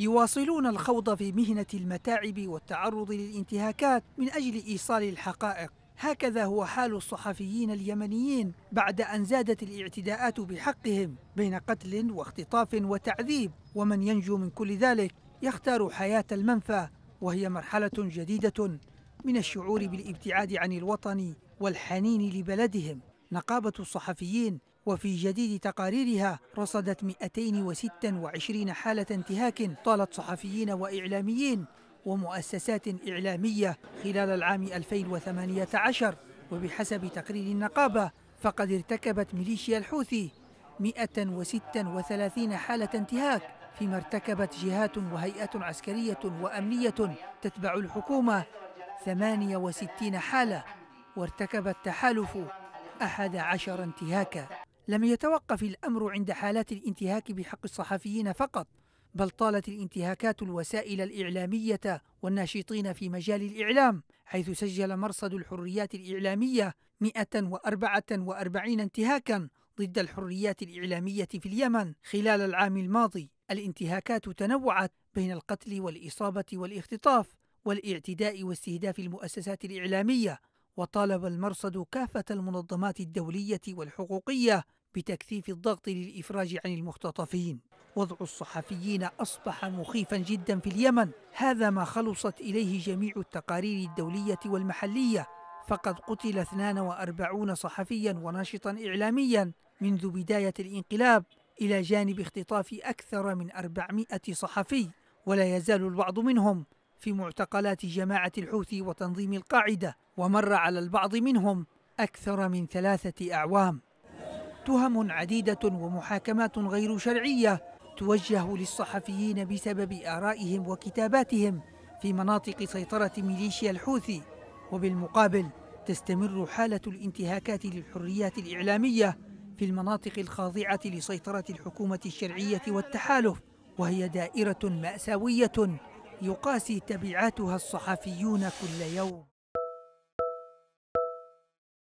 يواصلون الخوض في مهنة المتاعب والتعرض للانتهاكات من أجل إيصال الحقائق هكذا هو حال الصحفيين اليمنيين بعد أن زادت الاعتداءات بحقهم بين قتل واختطاف وتعذيب ومن ينجو من كل ذلك يختار حياة المنفى وهي مرحلة جديدة من الشعور بالابتعاد عن الوطن والحنين لبلدهم نقابة الصحفيين وفي جديد تقاريرها رصدت 226 حالة انتهاك طالت صحفيين وإعلاميين ومؤسسات إعلامية خلال العام 2018 وبحسب تقرير النقابة فقد ارتكبت ميليشيا الحوثي 136 حالة انتهاك فيما ارتكبت جهات وهيئات عسكرية وأمنية تتبع الحكومة 68 حالة وارتكب التحالف 11 انتهاكاً لم يتوقف الأمر عند حالات الانتهاك بحق الصحفيين فقط بل طالت الانتهاكات الوسائل الإعلامية والناشطين في مجال الإعلام حيث سجل مرصد الحريات الإعلامية 144 انتهاكا ضد الحريات الإعلامية في اليمن خلال العام الماضي الانتهاكات تنوعت بين القتل والإصابة والاختطاف والاعتداء واستهداف المؤسسات الإعلامية وطالب المرصد كافة المنظمات الدولية والحقوقية بتكثيف الضغط للإفراج عن المختطفين وضع الصحفيين أصبح مخيفا جدا في اليمن هذا ما خلصت إليه جميع التقارير الدولية والمحلية فقد قتل 42 صحفيا وناشطا إعلاميا منذ بداية الانقلاب إلى جانب اختطاف أكثر من 400 صحفي ولا يزال البعض منهم في معتقلات جماعة الحوثي وتنظيم القاعدة ومر على البعض منهم أكثر من ثلاثة أعوام تهم عديدة ومحاكمات غير شرعية توجه للصحفيين بسبب آرائهم وكتاباتهم في مناطق سيطرة ميليشيا الحوثي وبالمقابل تستمر حالة الانتهاكات للحريات الإعلامية في المناطق الخاضعة لسيطرة الحكومة الشرعية والتحالف وهي دائرة مأساوية يقاسي تبعاتها الصحفيون كل يوم